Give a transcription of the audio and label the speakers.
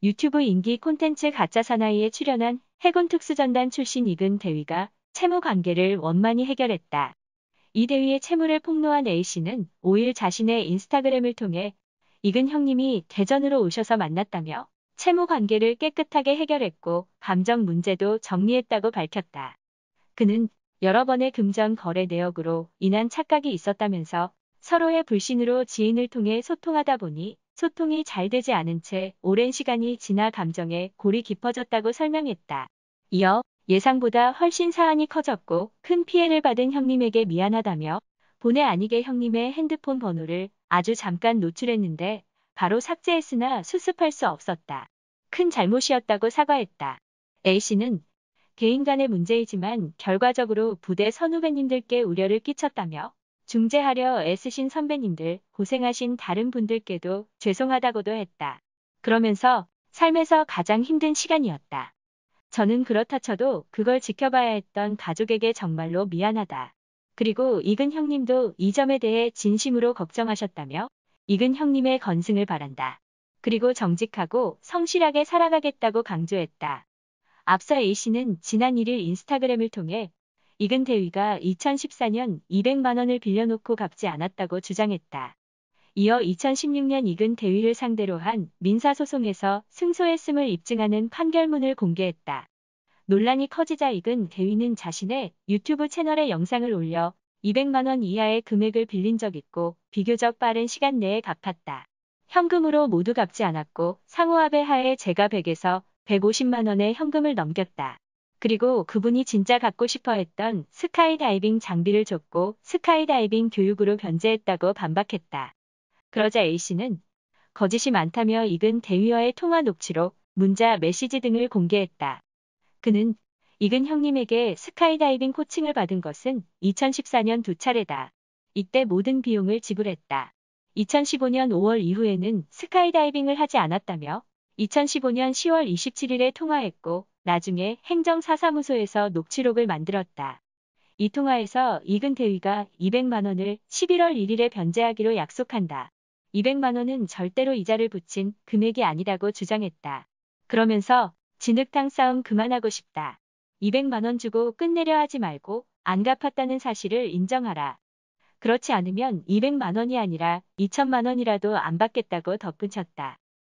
Speaker 1: 유튜브 인기 콘텐츠 가짜 사나이에 출연한 해군 특수전단 출신 이근 대위가 채무 관계를 원만히 해결했다. 이 대위의 채무를 폭로한 A씨는 5일 자신의 인스타그램을 통해 이근 형님이 대전으로 오셔서 만났다며 채무 관계를 깨끗하게 해결했고 감정 문제도 정리했다고 밝혔다. 그는 여러 번의 금전 거래 내역으로 인한 착각이 있었다면서 서로의 불신으로 지인을 통해 소통하다 보니 소통이 잘 되지 않은 채 오랜 시간이 지나 감정에 골이 깊어졌다고 설명했다. 이어 예상보다 훨씬 사안이 커졌고 큰 피해를 받은 형님에게 미안하다며 본의 아니게 형님의 핸드폰 번호를 아주 잠깐 노출했는데 바로 삭제했으나 수습할 수 없었다. 큰 잘못이었다고 사과했다. A씨는 개인 간의 문제이지만 결과적으로 부대 선후배님들께 우려를 끼쳤다며 중재하려 애쓰신 선배님들, 고생하신 다른 분들께도 죄송하다고도 했다. 그러면서 삶에서 가장 힘든 시간이었다. 저는 그렇다 쳐도 그걸 지켜봐야 했던 가족에게 정말로 미안하다. 그리고 이근 형님도 이 점에 대해 진심으로 걱정하셨다며 이근 형님의 건승을 바란다. 그리고 정직하고 성실하게 살아가겠다고 강조했다. 앞서 A씨는 지난 1일 인스타그램을 통해 이근태위가 2014년 200만원을 빌려놓고 갚지 않았다고 주장했다. 이어 2016년 이근태위를 상대로 한 민사소송에서 승소했음을 입증하는 판결문을 공개했다. 논란이 커지자 이근태위는 자신의 유튜브 채널에 영상을 올려 200만원 이하의 금액을 빌린 적 있고 비교적 빠른 시간 내에 갚았다. 현금으로 모두 갚지 않았고 상호합의 하에 제가 100에서 150만원의 현금을 넘겼다. 그리고 그분이 진짜 갖고 싶어 했던 스카이다이빙 장비를 줬고 스카이다이빙 교육으로 변제했다고 반박했다. 그러자 A씨는 거짓이 많다며 이근 대위와의 통화 녹취록, 문자 메시지 등을 공개했다. 그는 이근 형님에게 스카이다이빙 코칭을 받은 것은 2014년 두 차례다. 이때 모든 비용을 지불했다. 2015년 5월 이후에는 스카이다이빙을 하지 않았다며 2015년 10월 27일에 통화했고 나중에 행정사사무소에서 녹취록을 만들었다. 이 통화에서 이근태위가 200만원을 11월 1일에 변제하기로 약속한다. 200만원은 절대로 이자를 붙인 금액이 아니라고 주장했다. 그러면서 진흙탕 싸움 그만하고 싶다. 200만원 주고 끝내려 하지 말고 안 갚았다는 사실을 인정하라. 그렇지 않으면 200만원이 아니라 2천만원이라도 안 받겠다고 덧붙였다.